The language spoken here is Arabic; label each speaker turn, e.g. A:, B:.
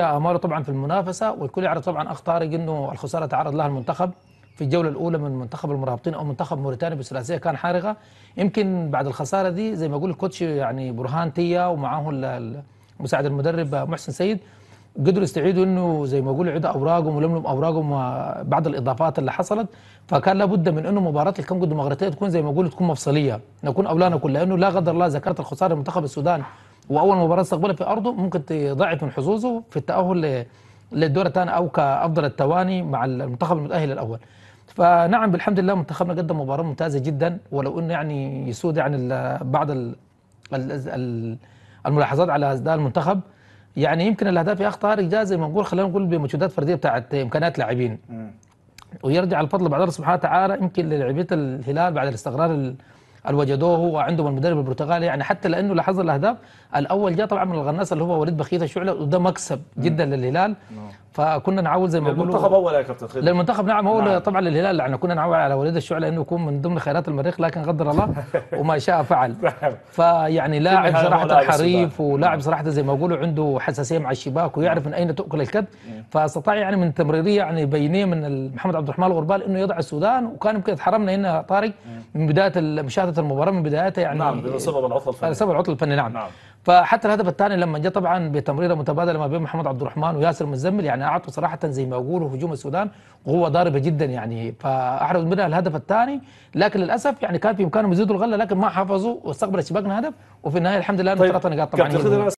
A: اماره طبعا في المنافسه والكل يعرف طبعا اخ طارق انه الخساره تعرض لها المنتخب في الجوله الاولى من منتخب المرابطين او منتخب موريتانيا بثلاثيه كان حارقه يمكن بعد الخساره دي زي ما يقول الكوتش يعني برهان تيا ومعاه مساعد المدرب محسن سيد قدروا يستعيدوا انه زي ما يقولوا يعيدوا اوراقهم ولملم اوراقهم بعض الاضافات اللي حصلت فكان لابد من انه مباراه الكونغو الديمقراطيه تكون زي ما يقولوا تكون مفصليه نكون اولانا كلها لانه لا قدر الله ذكرت الخساره منتخب السودان واول مباراه استقبلها في ارضه ممكن ضاعت من حظوظه في التاهل للدور الثاني او كافضل التواني مع المنتخب المتاهل الاول فنعم بالحمد لله منتخبنا قدم مباراه ممتازه جدا ولو انه يعني يسود يعني بعض الملاحظات على اداء المنتخب يعني يمكن الاهداف يا اخ طارق جاز زي ما نقول خلينا نقول بمجهودات فرديه بتاعت امكانيات لاعبين ويرجع الفضل بعد الله سبحانه وتعالى يمكن للاعبيه الهلال بعد الاستقرار الوجدوه عندهم المدرب البرتغالي يعني حتى لانه لاحظ الاهداف الاول جاء طبعا من الغناس اللي هو وليد بخيت الشعله وده مكسب جدا للهلال نعم. فكنا نعول زي ما بيقولوا المنتخب هو يا كابتن خالد للمنتخب نعم هو نعم. طبعا للهلال احنا كنا نعول على وليد الشعلى انه يكون من ضمن خيرات المريخ لكن قدر الله وما شاء فعل نعم. فيعني لاعب صراحه حريف ولاعب نعم. صراحه زي ما بيقولوا عنده حساسيه مع الشباك ويعرف من اين تؤكل الكد نعم. فاستطاع يعني من تمريريه يعني بينيه من محمد عبد الرحمن الغربال انه يضع السودان وكان يمكن اتحرمنا هنا طارق من بدايه مشاهده المباراه من بدايتها يعني نعم بسبب العطله الفنيه بسبب العطله الفنيه نعم, نعم. فحتى الهدف الثاني لما جاء طبعا بتمريره متبادله ما بين محمد عبد الرحمن وياسر مزمل يعني اعطوا صراحه زي ما يقولوا هجوم السودان قوه ضاربه جدا يعني فاحرز منها الهدف الثاني لكن للاسف يعني كان في امكانهم يزيدوا الغله لكن ما حافظوا واستقبل الشباك هدف وفي النهايه الحمد لله طيب، ثلاث نقاط طبعا